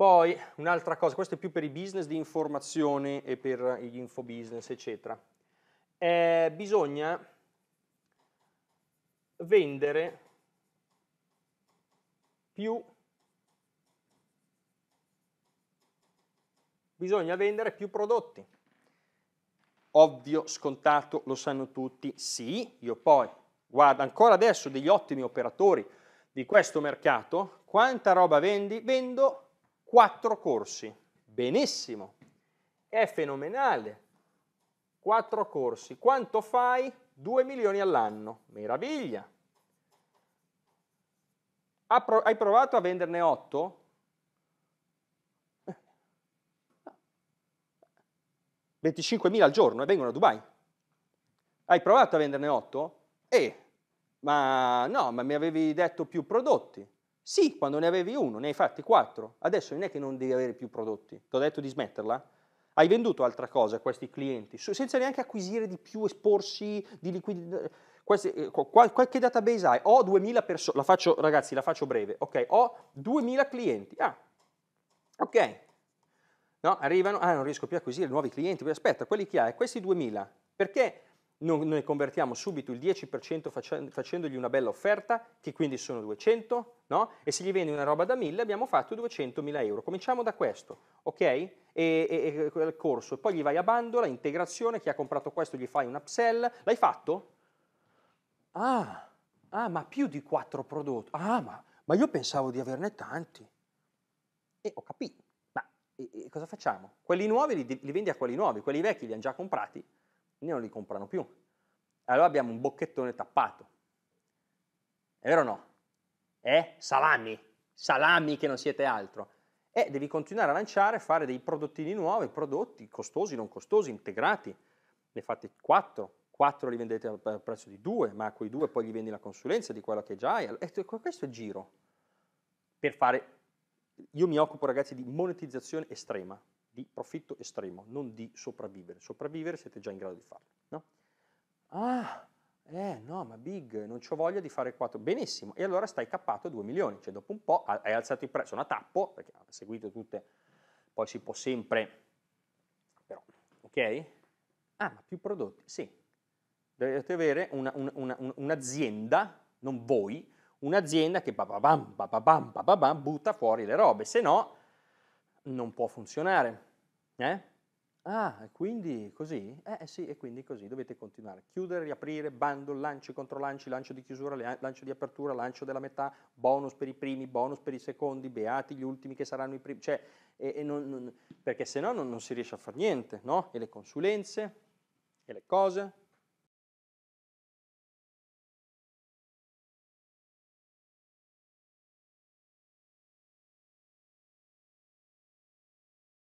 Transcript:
Poi un'altra cosa, questo è più per i business di informazione e per gli info business, eccetera. Eh, bisogna vendere più bisogna vendere più prodotti. Ovvio, scontato, lo sanno tutti. Sì, io poi guardo ancora adesso degli ottimi operatori di questo mercato, quanta roba vendi? Vendo quattro corsi. Benissimo, è fenomenale. Quattro corsi. Quanto fai? 2 milioni all'anno. Meraviglia. Hai provato a venderne 8? Eh. 25.000 al giorno e vengono a Dubai. Hai provato a venderne 8? Eh, ma no, ma mi avevi detto più prodotti. Sì, quando ne avevi uno, ne hai fatti quattro. Adesso non è che non devi avere più prodotti. Ti ho detto di smetterla? Hai venduto altra cosa a questi clienti, senza neanche acquisire di più, esporsi di liquidità. Eh, eh, qualche database hai? Ho 2000 persone, la faccio, ragazzi, la faccio breve. Ok, ho 2000 clienti. Ah, ok. No, arrivano, ah, non riesco più a acquisire nuovi clienti. Aspetta, quelli che hai, questi 2000. Perché noi convertiamo subito il 10% facendogli una bella offerta, che quindi sono 200, no? E se gli vendi una roba da 1000 abbiamo fatto 200.000 euro. Cominciamo da questo, ok? E, e, e il corso. poi gli vai a bandola, integrazione, chi ha comprato questo gli fai un upsell. L'hai fatto? Ah, ah ma più di 4 prodotti. Ah, ma, ma, io pensavo di averne tanti. E ho capito. Ma e, cosa facciamo? Quelli nuovi li, li vendi a quelli nuovi, quelli vecchi li hanno già comprati quindi non li comprano più. Allora abbiamo un bocchettone tappato. È vero o no? Eh? Salami, salami che non siete altro. E devi continuare a lanciare, fare dei prodottini nuovi, prodotti costosi, non costosi, integrati. Ne fate 4, 4 li vendete al prezzo di 2, ma a quei 2 poi gli vendi la consulenza di quello che già hai. E questo è il giro per fare io mi occupo ragazzi di monetizzazione estrema, di profitto estremo, non di sopravvivere. Sopravvivere siete già in grado di farlo, no? Ah, eh no, ma big, non ho voglia di fare 4. Benissimo, e allora stai cappato a 2 milioni, cioè dopo un po' hai alzato il prezzo, una tappo, perché ha seguito tutte, poi si può sempre, però, ok? Ah, ma più prodotti, sì. Dovete avere un'azienda, un, un, un, non voi, un'azienda che bababam, bababam, bababam, butta fuori le robe, se no non può funzionare. Eh? Ah, e quindi così? Eh sì, e quindi così, dovete continuare. Chiudere, riaprire, bando, lancio, controlanci, lancio di chiusura, lancio di apertura, lancio della metà, bonus per i primi, bonus per i secondi, beati gli ultimi che saranno i primi, cioè, e, e non, non, perché se no non, non si riesce a fare niente, no? E le consulenze, e le cose,